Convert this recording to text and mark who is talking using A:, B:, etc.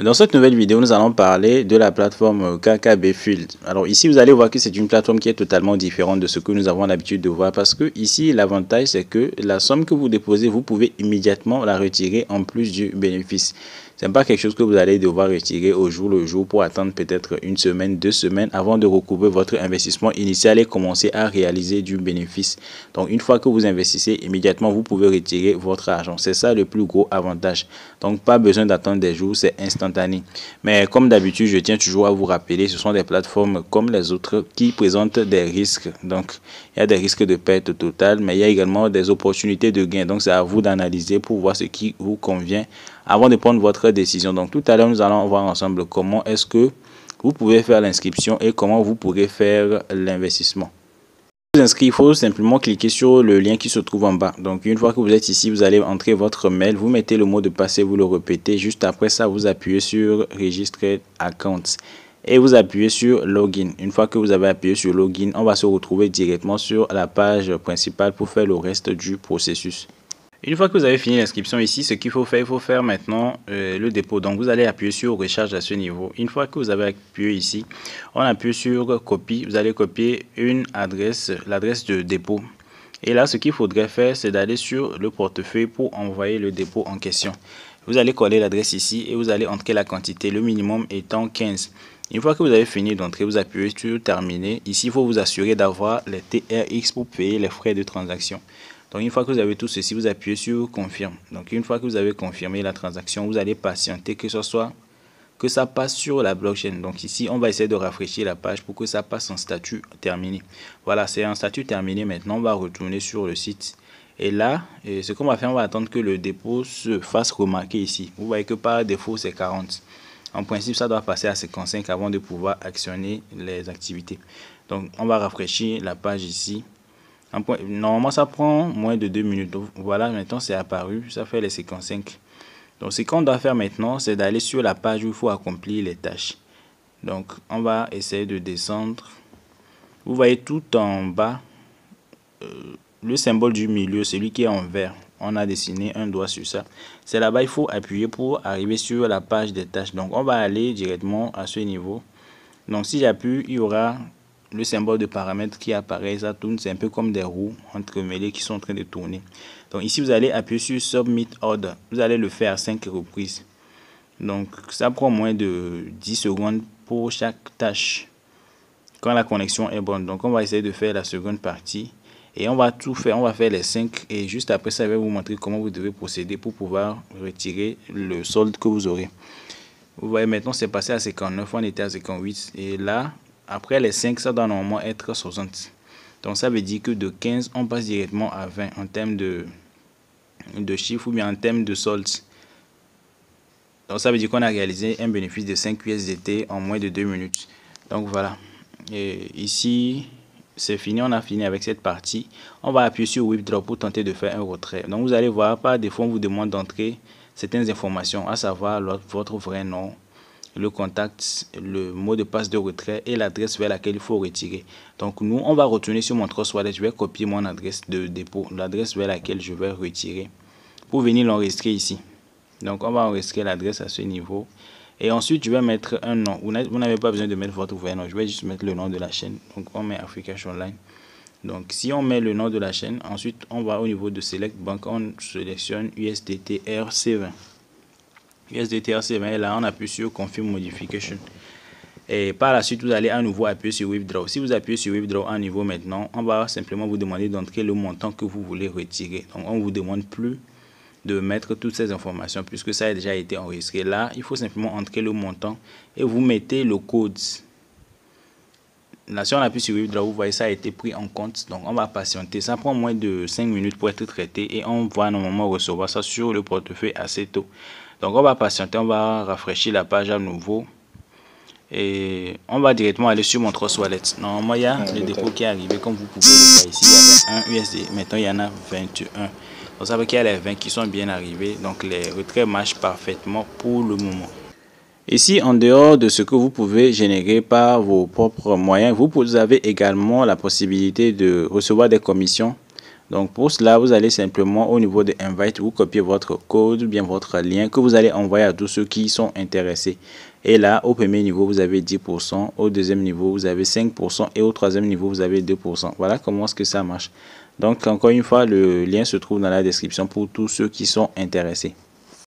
A: Dans cette nouvelle vidéo, nous allons parler de la plateforme KKB Field. Alors ici, vous allez voir que c'est une plateforme qui est totalement différente de ce que nous avons l'habitude de voir parce que ici, l'avantage, c'est que la somme que vous déposez, vous pouvez immédiatement la retirer en plus du bénéfice. Ce n'est pas quelque chose que vous allez devoir retirer au jour le jour pour attendre peut-être une semaine, deux semaines avant de recouper votre investissement initial et commencer à réaliser du bénéfice. Donc une fois que vous investissez, immédiatement vous pouvez retirer votre argent. C'est ça le plus gros avantage. Donc pas besoin d'attendre des jours, c'est instantané. Mais comme d'habitude, je tiens toujours à vous rappeler, ce sont des plateformes comme les autres qui présentent des risques. Donc il y a des risques de perte totale, mais il y a également des opportunités de gain. Donc c'est à vous d'analyser pour voir ce qui vous convient avant de prendre votre décision. Donc tout à l'heure, nous allons voir ensemble comment est-ce que vous pouvez faire l'inscription et comment vous pourrez faire l'investissement. Pour vous inscrire, il faut simplement cliquer sur le lien qui se trouve en bas. Donc une fois que vous êtes ici, vous allez entrer votre mail, vous mettez le mot de passe vous le répétez. Juste après ça, vous appuyez sur Registrer Account et vous appuyez sur Login. Une fois que vous avez appuyé sur Login, on va se retrouver directement sur la page principale pour faire le reste du processus. Une fois que vous avez fini l'inscription ici, ce qu'il faut faire, il faut faire maintenant euh, le dépôt. Donc vous allez appuyer sur recharge à ce niveau. Une fois que vous avez appuyé ici, on appuie sur copie. Vous allez copier une adresse, l'adresse de dépôt. Et là, ce qu'il faudrait faire, c'est d'aller sur le portefeuille pour envoyer le dépôt en question. Vous allez coller l'adresse ici et vous allez entrer la quantité, le minimum étant 15. Une fois que vous avez fini d'entrer, vous appuyez sur terminer. Ici, il faut vous assurer d'avoir les TRX pour payer les frais de transaction. Donc une fois que vous avez tout ceci, vous appuyez sur confirme. Donc une fois que vous avez confirmé la transaction, vous allez patienter que ce soit que ça passe sur la blockchain. Donc ici, on va essayer de rafraîchir la page pour que ça passe en statut terminé. Voilà, c'est en statut terminé. Maintenant, on va retourner sur le site. Et là, ce qu'on va faire, on va attendre que le dépôt se fasse remarquer ici. Vous voyez que par défaut, c'est 40. En principe, ça doit passer à 55 avant de pouvoir actionner les activités. Donc, on va rafraîchir la page ici normalement, ça prend moins de 2 minutes. voilà, maintenant, c'est apparu. Ça fait les 55. Donc, ce qu'on doit faire maintenant, c'est d'aller sur la page où il faut accomplir les tâches. Donc, on va essayer de descendre. Vous voyez tout en bas, euh, le symbole du milieu, celui qui est en vert. On a dessiné un doigt sur ça. C'est là-bas, il faut appuyer pour arriver sur la page des tâches. Donc, on va aller directement à ce niveau. Donc, si j'appuie, il y aura le symbole de paramètres qui apparaît, ça tourne, c'est un peu comme des roues entremêlées qui sont en train de tourner. Donc ici, vous allez appuyer sur Submit Order. Vous allez le faire à 5 reprises. Donc ça prend moins de 10 secondes pour chaque tâche quand la connexion est bonne. Donc on va essayer de faire la seconde partie et on va tout faire, on va faire les 5 et juste après ça, va vous montrer comment vous devez procéder pour pouvoir retirer le solde que vous aurez. Vous voyez maintenant c'est passé à 59, on était à 58 et là après les 5, ça doit normalement être 60. Donc ça veut dire que de 15, on passe directement à 20 en termes de, de chiffre ou bien en termes de soldes. Donc ça veut dire qu'on a réalisé un bénéfice de 5 USDT en moins de 2 minutes. Donc voilà. Et ici, c'est fini, on a fini avec cette partie. On va appuyer sur Withdraw pour tenter de faire un retrait. Donc vous allez voir, par défaut, on vous demande d'entrer certaines informations, à savoir votre vrai nom, le contact, le mot de passe de retrait et l'adresse vers laquelle il faut retirer. Donc nous, on va retourner sur mon Trust Wallet. Je vais copier mon adresse de dépôt, l'adresse vers laquelle je vais retirer pour venir l'enregistrer ici. Donc on va enregistrer l'adresse à ce niveau. Et ensuite, je vais mettre un nom. Vous n'avez pas besoin de mettre votre vrai nom. Je vais juste mettre le nom de la chaîne. Donc on met Africa Online. Donc si on met le nom de la chaîne, ensuite on va au niveau de Select Bank, on sélectionne USDT c 20 USDTRC, là, on appuie sur Confirm Modification. Et par la suite, vous allez à nouveau appuyer sur Withdraw. Si vous appuyez sur Withdraw à nouveau maintenant, on va simplement vous demander d'entrer le montant que vous voulez retirer. Donc, on ne vous demande plus de mettre toutes ces informations puisque ça a déjà été enregistré. Là, il faut simplement entrer le montant et vous mettez le code. Là, si on appuie sur Withdraw, vous voyez, ça a été pris en compte. Donc, on va patienter. Ça prend moins de 5 minutes pour être traité et on va normalement recevoir ça sur le portefeuille assez tôt. Donc on va patienter, on va rafraîchir la page à nouveau. Et on va directement aller sur mon trousse Wallet. Normalement, il y a ah, le dépôt qui est arrivé, comme vous pouvez le voir ici, il y avait un USD. Maintenant, il y en a 21. Donc ça qu'il y a les 20 qui sont bien arrivés. Donc les retraits marchent parfaitement pour le moment. Ici, en dehors de ce que vous pouvez générer par vos propres moyens, vous avez également la possibilité de recevoir des commissions donc pour cela, vous allez simplement au niveau de Invite, vous copiez votre code bien votre lien que vous allez envoyer à tous ceux qui sont intéressés. Et là, au premier niveau, vous avez 10%, au deuxième niveau, vous avez 5% et au troisième niveau, vous avez 2%. Voilà comment est-ce que ça marche. Donc encore une fois, le lien se trouve dans la description pour tous ceux qui sont intéressés.